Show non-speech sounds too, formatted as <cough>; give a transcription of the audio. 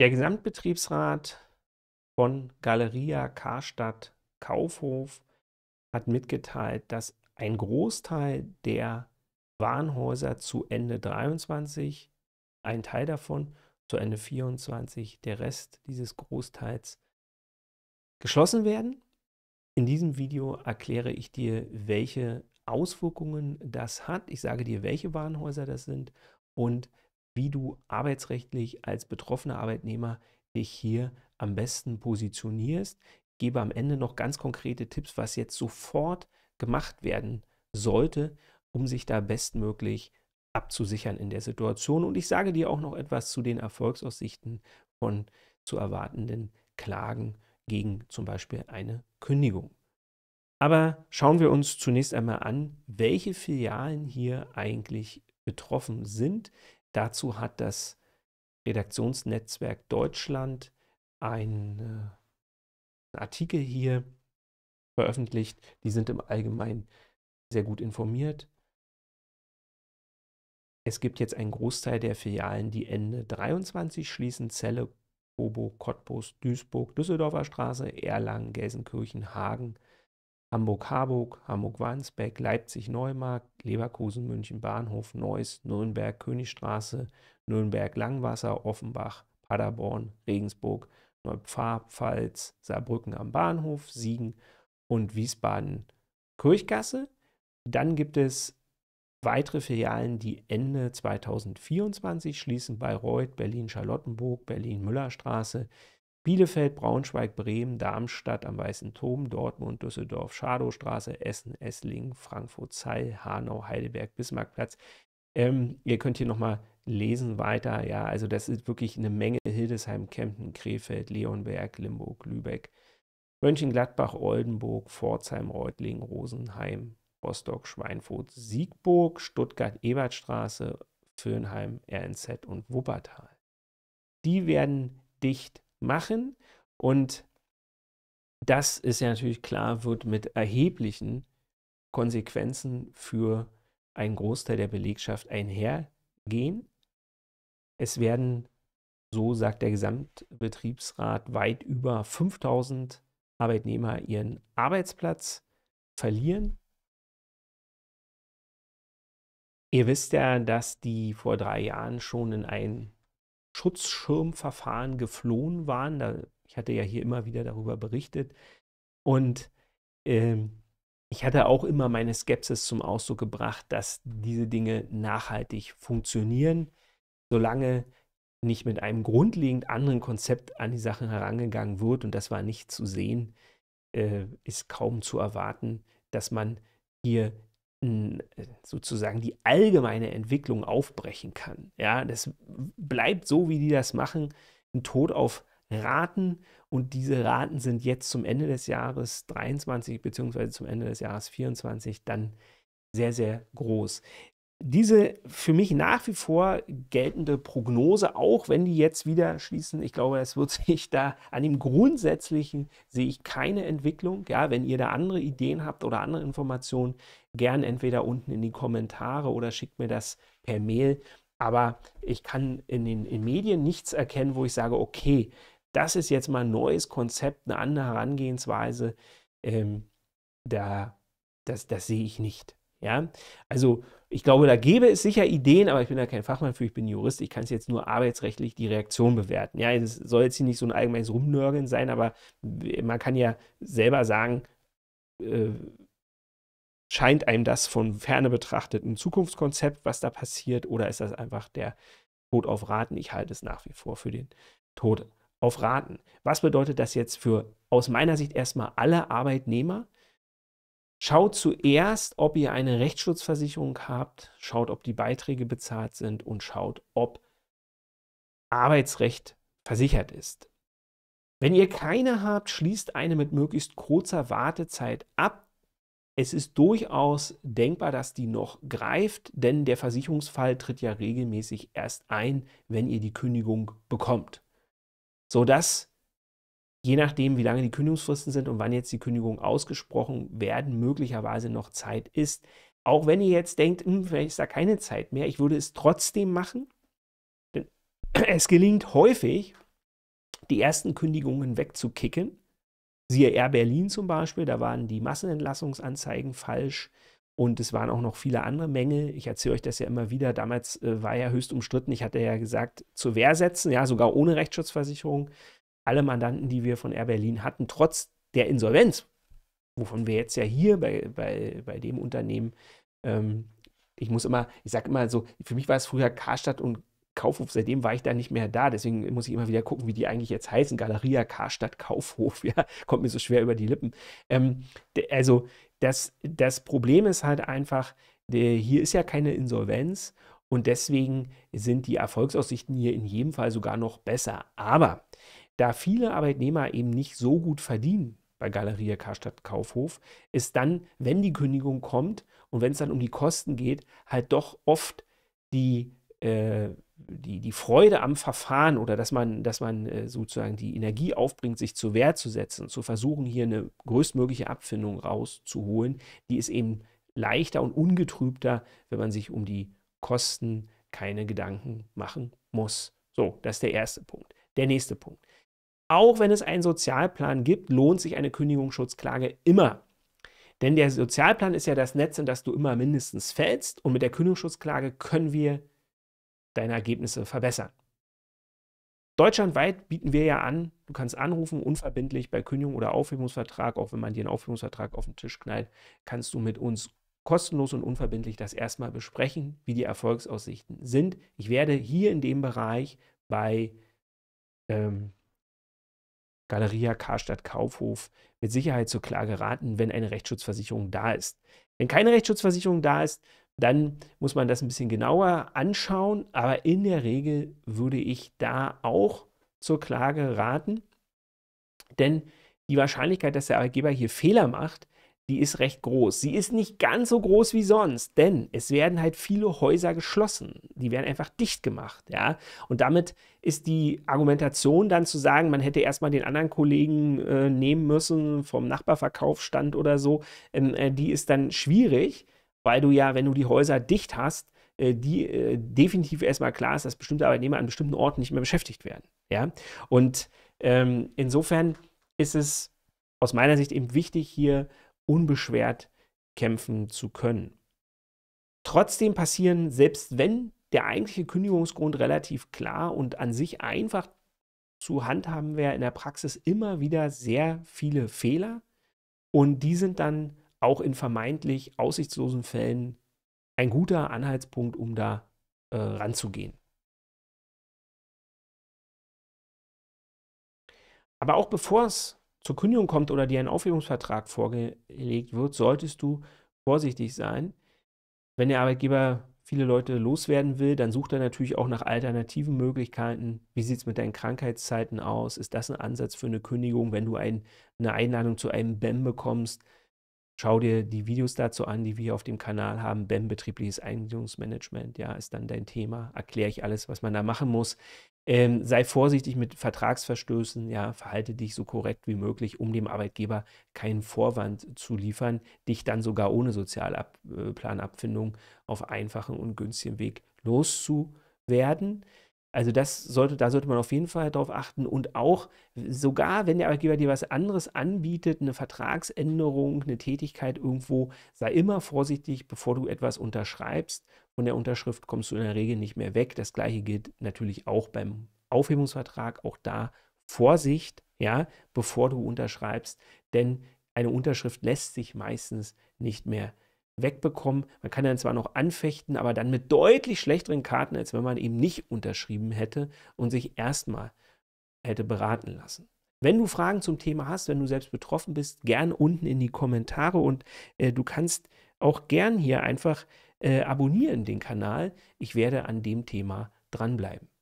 Der Gesamtbetriebsrat von Galeria Karstadt Kaufhof hat mitgeteilt, dass ein Großteil der Warenhäuser zu Ende 23, ein Teil davon zu Ende 24, der Rest dieses Großteils geschlossen werden. In diesem Video erkläre ich dir, welche Auswirkungen das hat. Ich sage dir, welche Warenhäuser das sind und wie du arbeitsrechtlich als betroffener Arbeitnehmer dich hier am besten positionierst. Ich gebe am Ende noch ganz konkrete Tipps, was jetzt sofort gemacht werden sollte, um sich da bestmöglich abzusichern in der Situation. Und ich sage dir auch noch etwas zu den Erfolgsaussichten von zu erwartenden Klagen gegen zum Beispiel eine Kündigung. Aber schauen wir uns zunächst einmal an, welche Filialen hier eigentlich betroffen sind. Dazu hat das Redaktionsnetzwerk Deutschland einen äh, Artikel hier veröffentlicht. Die sind im Allgemeinen sehr gut informiert. Es gibt jetzt einen Großteil der Filialen, die Ende 23 schließen. Celle, Kobo, Cottbus, Duisburg, Düsseldorfer Straße, Erlangen, Gelsenkirchen, Hagen, Hamburg-Harburg, Hamburg-Wandsbek, Leipzig-Neumarkt, Leverkusen, München Bahnhof, Neuss, Nürnberg, Königstraße, Nürnberg, Langwasser, Offenbach, Paderborn, Regensburg, Neupfarr-Pfalz, Saarbrücken am Bahnhof, Siegen und Wiesbaden Kirchgasse. Dann gibt es weitere Filialen, die Ende 2024 schließen: Bayreuth, Berlin-Charlottenburg, Berlin-Müllerstraße, Bielefeld, Braunschweig, Bremen, Darmstadt am Weißen Turm, Dortmund, Düsseldorf, Schadowstraße, Essen, Esslingen, Frankfurt, Zeil, Hanau, Heidelberg, Bismarckplatz. Ähm, ihr könnt hier nochmal lesen weiter. Ja, also das ist wirklich eine Menge. Hildesheim, Kempten, Krefeld, Leonberg, Limburg, Lübeck, Mönchengladbach, Oldenburg, Pforzheim, Reutlingen, Rosenheim, Rostock, Schweinfurt, Siegburg, Stuttgart, Ebertstraße, Föhnheim, RNZ und Wuppertal. Die werden dicht machen. Und das ist ja natürlich klar, wird mit erheblichen Konsequenzen für einen Großteil der Belegschaft einhergehen. Es werden, so sagt der Gesamtbetriebsrat, weit über 5000 Arbeitnehmer ihren Arbeitsplatz verlieren. Ihr wisst ja, dass die vor drei Jahren schon in ein Schutzschirmverfahren geflohen waren. Da, ich hatte ja hier immer wieder darüber berichtet. Und ähm, ich hatte auch immer meine Skepsis zum Ausdruck gebracht, dass diese Dinge nachhaltig funktionieren, solange nicht mit einem grundlegend anderen Konzept an die Sachen herangegangen wird. Und das war nicht zu sehen, äh, ist kaum zu erwarten, dass man hier äh, sozusagen die allgemeine Entwicklung aufbrechen kann. Ja, das bleibt so, wie die das machen, ein Tod auf Raten und diese Raten sind jetzt zum Ende des Jahres 23 bzw. zum Ende des Jahres 24 dann sehr, sehr groß diese für mich nach wie vor geltende Prognose, auch wenn die jetzt wieder schließen, ich glaube, es wird <laughs> sich da an dem Grundsätzlichen sehe ich keine Entwicklung. Ja, wenn ihr da andere Ideen habt oder andere Informationen, gern entweder unten in die Kommentare oder schickt mir das per Mail. Aber ich kann in den in Medien nichts erkennen, wo ich sage, okay, das ist jetzt mal ein neues Konzept, eine andere Herangehensweise. Ähm, da, das, das sehe ich nicht. Ja, also ich glaube, da gäbe es sicher Ideen, aber ich bin da kein Fachmann für, ich bin Jurist, ich kann es jetzt nur arbeitsrechtlich die Reaktion bewerten. Ja, es soll jetzt hier nicht so ein allgemeines Rumnörgeln sein, aber man kann ja selber sagen, äh, scheint einem das von ferne betrachtet ein Zukunftskonzept, was da passiert, oder ist das einfach der Tod auf Raten? Ich halte es nach wie vor für den Tod auf Raten. Was bedeutet das jetzt für aus meiner Sicht erstmal alle Arbeitnehmer? Schaut zuerst, ob ihr eine Rechtsschutzversicherung habt, schaut, ob die Beiträge bezahlt sind und schaut, ob Arbeitsrecht versichert ist. Wenn ihr keine habt, schließt eine mit möglichst kurzer Wartezeit ab. Es ist durchaus denkbar, dass die noch greift, denn der Versicherungsfall tritt ja regelmäßig erst ein, wenn ihr die Kündigung bekommt, sodass je nachdem, wie lange die Kündigungsfristen sind und wann jetzt die Kündigung ausgesprochen werden, möglicherweise noch Zeit ist. Auch wenn ihr jetzt denkt, hm, vielleicht ist da keine Zeit mehr, ich würde es trotzdem machen. Denn <clears throat> es gelingt häufig, die ersten Kündigungen wegzukicken. Siehe Air Berlin zum Beispiel, da waren die Massenentlassungsanzeigen falsch und es waren auch noch viele andere Mängel. Ich erzähle euch das ja immer wieder. Damals äh, war ja höchst umstritten. Ich hatte ja gesagt, zur Wehr setzen, ja, sogar ohne Rechtsschutzversicherung alle Mandanten, die wir von Air Berlin hatten, trotz der Insolvenz, wovon wir jetzt ja hier bei, bei, bei dem Unternehmen, ähm, ich muss immer, ich sage immer so, für mich war es früher Karstadt und Kaufhof, seitdem war ich da nicht mehr da, deswegen muss ich immer wieder gucken, wie die eigentlich jetzt heißen. Galeria, Karstadt, Kaufhof, <laughs> ja, kommt mir so schwer über die Lippen. Ähm, also das, das Problem ist halt einfach, hier ist ja keine Insolvenz und deswegen sind die Erfolgsaussichten hier in jedem Fall sogar noch besser. Aber da viele Arbeitnehmer eben nicht so gut verdienen bei Galerie Karstadt Kaufhof, ist dann, wenn die Kündigung kommt und wenn es dann um die Kosten geht, halt doch oft die, äh, die, die Freude am Verfahren oder dass man, dass man äh, sozusagen die Energie aufbringt, sich zur Wehr zu setzen, zu versuchen, hier eine größtmögliche Abfindung rauszuholen, die ist eben leichter und ungetrübter, wenn man sich um die Kosten keine Gedanken machen muss. So, das ist der erste Punkt. Der nächste Punkt. Auch wenn es einen Sozialplan gibt, lohnt sich eine Kündigungsschutzklage immer. Denn der Sozialplan ist ja das Netz, in das du immer mindestens fällst und mit der Kündigungsschutzklage können wir deine Ergebnisse verbessern. Deutschlandweit bieten wir ja an, du kannst anrufen, unverbindlich bei Kündigung oder Aufhebungsvertrag, auch wenn man dir einen Aufhebungsvertrag auf den Tisch knallt, kannst du mit uns kostenlos und unverbindlich das erstmal besprechen, wie die Erfolgsaussichten sind. Ich werde hier in dem Bereich bei ähm, Galeria Karstadt Kaufhof mit Sicherheit zur Klage raten, wenn eine Rechtsschutzversicherung da ist. Wenn keine Rechtsschutzversicherung da ist, dann muss man das ein bisschen genauer anschauen, aber in der Regel würde ich da auch zur Klage raten, denn die Wahrscheinlichkeit, dass der Arbeitgeber hier Fehler macht, die ist recht groß. Sie ist nicht ganz so groß wie sonst, denn es werden halt viele Häuser geschlossen. Die werden einfach dicht gemacht, ja. Und damit ist die Argumentation dann zu sagen, man hätte erstmal den anderen Kollegen äh, nehmen müssen vom Nachbarverkaufsstand oder so, ähm, äh, die ist dann schwierig, weil du ja, wenn du die Häuser dicht hast, äh, die äh, definitiv erstmal klar ist, dass bestimmte Arbeitnehmer an bestimmten Orten nicht mehr beschäftigt werden. Ja? Und ähm, insofern ist es aus meiner Sicht eben wichtig, hier unbeschwert kämpfen zu können. Trotzdem passieren, selbst wenn der eigentliche Kündigungsgrund relativ klar und an sich einfach zu handhaben wäre, in der Praxis immer wieder sehr viele Fehler und die sind dann auch in vermeintlich aussichtslosen Fällen ein guter Anhaltspunkt, um da äh, ranzugehen. Aber auch bevor es zur Kündigung kommt oder dir ein Aufhebungsvertrag vorgelegt wird, solltest du vorsichtig sein. Wenn der Arbeitgeber viele Leute loswerden will, dann sucht er natürlich auch nach alternativen Möglichkeiten. Wie sieht es mit deinen Krankheitszeiten aus? Ist das ein Ansatz für eine Kündigung, wenn du ein, eine Einladung zu einem BEM bekommst? Schau dir die Videos dazu an, die wir auf dem Kanal haben. BEM, betriebliches Eingliederungsmanagement, ja, ist dann dein Thema. Erkläre ich alles, was man da machen muss. Ähm, sei vorsichtig mit Vertragsverstößen, ja, verhalte dich so korrekt wie möglich, um dem Arbeitgeber keinen Vorwand zu liefern, dich dann sogar ohne Sozialplanabfindung äh, auf einfachen und günstigen Weg loszuwerden. Also das sollte, da sollte man auf jeden Fall darauf achten und auch sogar, wenn der Arbeitgeber dir was anderes anbietet, eine Vertragsänderung, eine Tätigkeit irgendwo, sei immer vorsichtig, bevor du etwas unterschreibst. Von der Unterschrift kommst du in der Regel nicht mehr weg. Das gleiche gilt natürlich auch beim Aufhebungsvertrag. Auch da Vorsicht, ja, bevor du unterschreibst, denn eine Unterschrift lässt sich meistens nicht mehr wegbekommen. Man kann dann zwar noch anfechten, aber dann mit deutlich schlechteren Karten, als wenn man eben nicht unterschrieben hätte und sich erstmal hätte beraten lassen. Wenn du Fragen zum Thema hast, wenn du selbst betroffen bist, gern unten in die Kommentare und äh, du kannst auch gern hier einfach äh, abonnieren den Kanal. Ich werde an dem Thema dranbleiben.